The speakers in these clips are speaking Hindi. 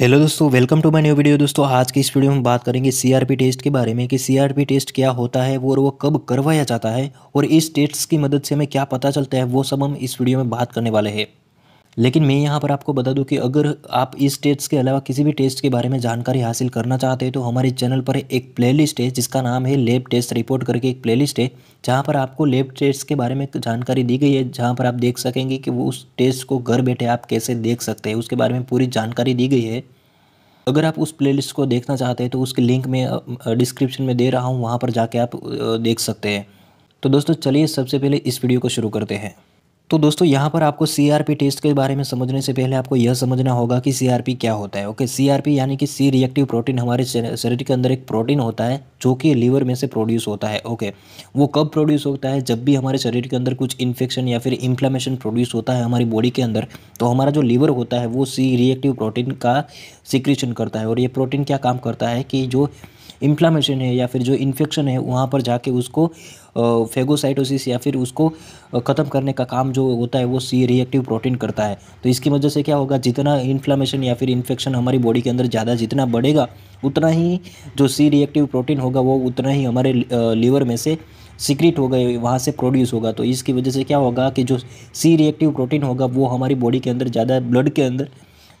हेलो दोस्तों welcome to my new video दोस्तों आज की इस वीडियो में बात करेंगे सीआरपी टेस्ट के बारे में कि सीआरपी टेस्ट क्या होता है वो और वो कब करवाया जाता है और इस टेस्ट की मदद से हमें क्या पता चलता है वो सब हम इस वीडियो में बात करने वाले हैं लेकिन मैं यहाँ पर आपको बता दूँ कि अगर आप इस टेस्ट के अलावा किसी भी टेस्ट के बारे में जानकारी हासिल करना चाहते हैं तो हमारे चैनल पर एक प्लेलिस्ट है जिसका नाम है लेब टेस्ट रिपोर्ट करके एक प्लेलिस्ट है जहाँ पर आपको लेब टेस्ट के बारे में जानकारी दी गई है जहाँ पर आप देख सकेंगे कि वो उस टेस्ट को घर बैठे आप कैसे देख सकते हैं उसके बारे में पूरी जानकारी दी गई है अगर आप उस प्लेलिस्ट को देखना चाहते हैं तो उसके लिंक में डिस्क्रिप्शन में दे रहा हूँ वहाँ पर जाके आप देख सकते हैं तो दोस्तों चलिए सबसे पहले इस वीडियो को शुरू करते हैं तो दोस्तों यहाँ पर आपको सीआरपी टेस्ट के बारे में समझने से पहले आपको यह समझना होगा कि सीआरपी क्या होता है ओके सीआरपी यानी कि सी रिएक्टिव प्रोटीन हमारे शरीर के अंदर एक प्रोटीन होता है जो कि लीवर में से प्रोड्यूस होता है ओके वो कब प्रोड्यूस होता है जब भी हमारे शरीर के अंदर कुछ इन्फेक्शन या फिर इन्फ्लामेशन प्रोड्यूस होता है हमारी बॉडी के अंदर तो हमारा जो लीवर होता है वो सी रिएक्टिव प्रोटीन का सिक्रेशन करता है और ये प्रोटीन क्या काम करता है कि जो इन्फ्लामेशन है या फिर जो इन्फेक्शन है वहाँ पर जाके उसको फेगोसाइटोसिस या फिर उसको ख़त्म करने का काम जो होता है वो सी रिएक्टिव प्रोटीन करता है तो इसकी वजह से क्या होगा जितना इन्फ्लामेशन या फिर इन्फेक्शन हमारी बॉडी के अंदर ज़्यादा जितना बढ़ेगा उतना ही जो सी रिएक्टिव प्रोटीन होगा वो उतना ही हमारे लीवर में से सीक्रेट हो गए वहाँ से प्रोड्यूस होगा तो इसकी वजह से क्या होगा कि जो सी रिएक्टिव प्रोटीन होगा वो हमारी बॉडी के अंदर ज़्यादा ब्लड के अंदर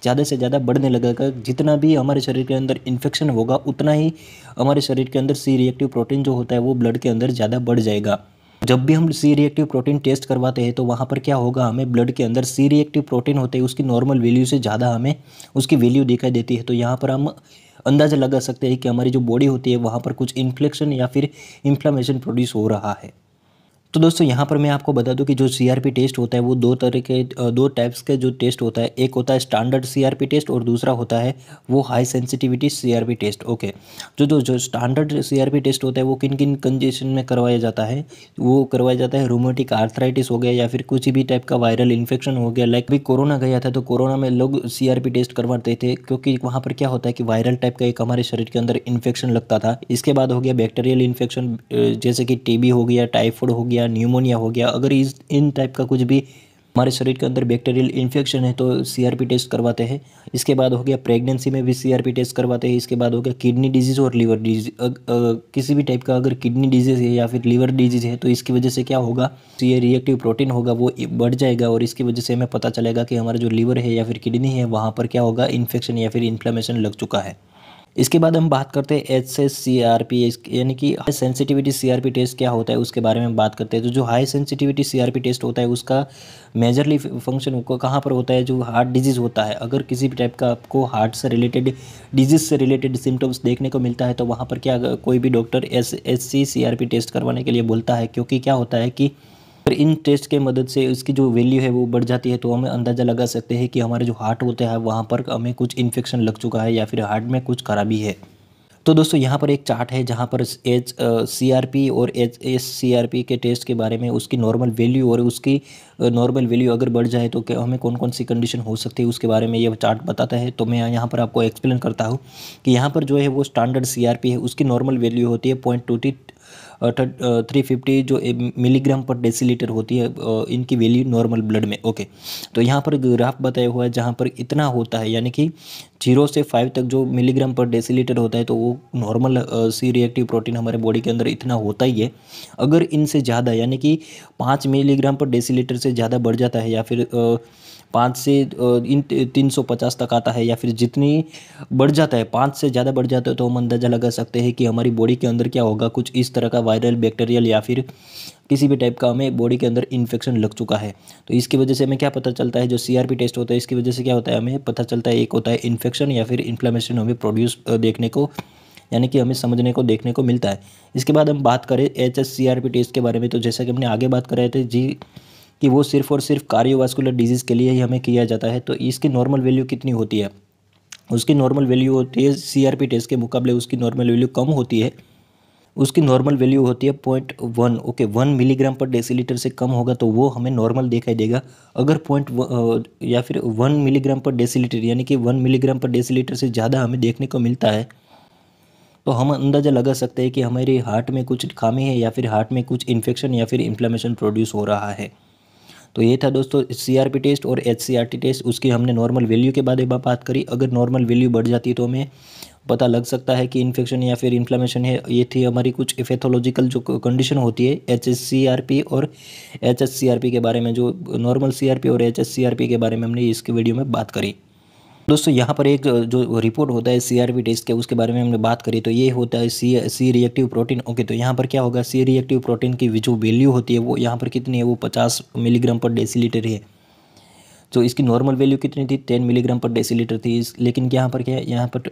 ज़्यादा से ज़्यादा बढ़ने लगेगा जितना भी हमारे शरीर के अंदर इन्फेक्शन होगा उतना ही हमारे शरीर के अंदर सी रिएक्टिव प्रोटीन जो होता है वो ब्लड के अंदर ज़्यादा बढ़ जाएगा जब भी हम सी रिएक्टिव प्रोटीन टेस्ट करवाते हैं तो वहाँ पर क्या होगा हमें ब्लड के अंदर सी रिएक्टिव प्रोटीन होते हैं उसकी नॉर्मल वैल्यू से ज़्यादा हमें उसकी वैल्यू दिखाई देती है तो यहाँ पर हम अंदाज़ा लगा सकते हैं कि हमारी जो बॉडी होती है वहाँ पर कुछ इन्फ्लेक्शन या फिर इन्फ्लामेशन प्रोड्यूस हो रहा है तो दोस्तों यहाँ पर मैं आपको बता दूँ कि जो सीआरपी टेस्ट होता है वो दो तरह के दो टाइप्स के जो टेस्ट होता है एक होता है स्टैंडर्ड सीआरपी टेस्ट और दूसरा होता है वो high sensitivity CRP test okay जो जो जो स्टैंडर्ड सीआरपी टेस्ट होता है वो किन किन कंजेशन में करवाया जाता है वो करवाया जाता है रोमोटिक आर्थराइटिस हो गया या फिर कुछ भी टाइप का वायरल इन्फेक्शन हो गया लाइक भी कोरोना गया था तो कोरोना में लोग सी टेस्ट करवाते थे क्योंकि वहाँ पर क्या होता है कि वायरल टाइप का एक हमारे शरीर के अंदर इन्फेक्शन लगता था इसके बाद हो गया बैक्टेरियल इन्फेक्शन जैसे कि टीबी हो गया टाइफॉइड हो गया गया न्यूमोनिया हो गया अगर इस इन टाइप का कुछ भी हमारे शरीर के अंदर बैक्टीरियल इन्फेक्शन है तो सीआरपी टेस्ट करवाते हैं इसके बाद हो गया प्रेगनेंसी में भी सीआरपी टेस्ट करवाते हैं इसके बाद हो गया किडनी डिजीज़ और लीवर डिजीज किसी भी टाइप का अगर किडनी डिजीज़ है या फिर लीवर डिजीज़ है तो इसकी वजह से क्या होगा तो ये रिएक्टिव प्रोटीन होगा वो बढ़ जाएगा और इसकी वजह से हमें पता चलेगा कि हमारा जो लीवर है या फिर किडनी है वहाँ पर क्या होगा इन्फेक्शन या फिर इन्फ्लामेशन लग चुका है इसके बाद हम बात करते हैं H S C R P यानी कि high sensitivity C R P test क्या होता है उसके बारे में बात करते हैं तो जो high sensitivity C R P test होता है उसका मेजरली फंक्शन कहाँ पर होता है जो हार्ट डिजीज़ होता है अगर किसी भी टाइप का आपको हार्ट से रिलेटेड डिजीज़ से रिलेटेड सिम्टम्स देखने को मिलता है तो वहाँ पर क्या कोई भी doctor S S C C R P test करवाने के लिए बोलता है क्योंकि क्या होता है कि पर इन टेस्ट के मदद से उसकी जो वैल्यू है वो बढ़ जाती है तो हमें अंदाज़ा लगा सकते हैं कि हमारे जो हार्ट होता है वहाँ पर हमें कुछ इन्फेक्शन लग चुका है या फिर हार्ट में कुछ खराबी है तो दोस्तों यहाँ पर एक चार्ट है जहाँ पर एच सी आर पी और H S C R P के टेस्ट के बारे में उसकी नॉर्मल वैल्यू और उसकी नॉर्मल वैल्यू अगर बढ़ जाए तो हमें कौन कौन सी कंडीशन हो सकती है उसके बारे में ये चार्ट बताता है तो मैं यहाँ पर आपको एक्सप्लेन करता हूँ कि यहाँ पर जो है वो स्टैंडर्ड सी आर पी है उसकी नॉर्मल वैल्यू होती है पॉइंट थ्री फिफ्टी जो मिलीग्राम पर डेसीलीटर होती है इनकी वैल्यू नॉर्मल ब्लड में ओके तो यहाँ पर ग्राफ बताया हुआ है जहाँ पर इतना होता है यानी कि जीरो से फाइव तक जो मिलीग्राम पर डेसीलीटर होता है तो वो नॉर्मल सी रिएक्टिव प्रोटीन हमारे बॉडी के अंदर इतना होता ही है अगर इनसे ज़्यादा यानी कि पाँच मिलीग्राम पर डेसीलीटर से ज़्यादा बढ़ जाता है या फिर पाँच से इन तीन सौ पचास तक आता है या फिर जितनी बढ़ जाता है पाँच से ज़्यादा बढ़ जाता है तो हम अंदाज़ा लगा सकते हैं कि हमारी बॉडी के अंदर क्या होगा कुछ इस तरह तरह का वायरल बैक्टीरियल या फिर किसी भी टाइप का हमें बॉडी के अंदर इन्फेक्शन लग चुका है तो इसकी वजह से हमें क्या पता चलता है जो सीआरपी टेस्ट होता है इसकी वजह से क्या होता है हमें पता चलता है एक होता है इन्फेक्शन या फिर इन्फ्लामेशन हमें प्रोड्यूस देखने को यानी कि हमें समझने को देखने को मिलता है इसके बाद हम बात करें एच एस टेस्ट के बारे में तो जैसा कि हमने आगे बात कराए थे जी कि वो सिर्फ और सिर्फ कार्डियोवास्कुलर डिजीज़ के लिए ही हमें किया जाता है तो इसकी नॉर्मल वैल्यू कितनी होती है उसकी नॉर्मल वैल्यू होती है सी आर पी टेस्ट के मुकाबले उसकी नॉर्मल वैल्यू कम होती है उसकी नॉर्मल वैल्यू होती है point one okay one milligram per decilitre से कम होगा तो वो हमें नॉर्मल दिखाई देगा अगर पॉइंट uh, या फिर वन मिलीग्राम पर डेसीलीटर यानी कि वन मिलीग्राम पर डेसीलीटर से ज़्यादा हमें देखने को मिलता है तो हम अंदाज़ा लगा सकते हैं कि हमारे हार्ट में कुछ खामी है या फिर हार्ट में कुछ इन्फेक्शन या फिर इन्फ्लामेशन प्रोड्यूस हो रहा है तो ये था दोस्तों सी टेस्ट और एच टेस्ट उसकी हमने नॉर्मल वैल्यू के बारे में बात करी अगर नॉर्मल वैल्यू बढ़ जाती तो हमें पता लग सकता है कि इन्फेक्शन या फिर इन्फ्लामेशन है ये थी हमारी कुछ इफेथोलॉजिकल जो कंडीशन होती है एच और एच के बारे में जो नॉर्मल सी और एच के बारे में हमने इसके वीडियो में बात करी दोस्तों यहाँ पर एक जो रिपोर्ट होता है सीआरपी टेस्ट के उसके बारे में हमने बात करी तो ये होता है C C reactive protein okay तो यहाँ पर क्या होगा सी रिएक्टिव प्रोटीन की जो वैल्यू होती है वो यहाँ पर कितनी है वो पचास मिलीग्राम पर डेसीलीटर है जो इसकी नॉर्मल वैल्यू कितनी थी टेन मिलीग्राम पर डेसीलीटर थी लेकिन यहाँ पर क्या है यहाँ पर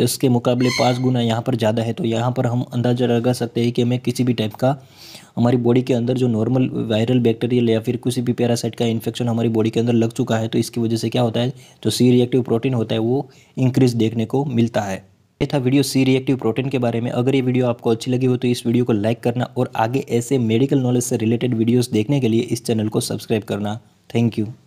दस के मुकाबले पाँच गुना यहाँ पर ज़्यादा है तो यहाँ पर हम अंदाज़ा लगा सकते हैं कि हमें किसी भी टाइप का हमारी बॉडी के अंदर जो नॉर्मल वायरल बैक्टीरियल या फिर किसी भी पैरासाइट का इन्फेक्शन हमारी बॉडी के अंदर लग चुका है तो इसकी वजह से क्या होता है जो सी रिएक्टिव प्रोटीन होता है वो इंक्रीज़ देखने को मिलता है ये था वीडियो सी रिएक्टिव प्रोटीन के बारे में अगर ये वीडियो आपको अच्छी लगी हो तो इस वीडियो को लाइक करना और आगे ऐसे मेडिकल नॉलेज से रिलेटेड वीडियोज़ देखने के लिए इस चैनल को सब्सक्राइब करना थैंक यू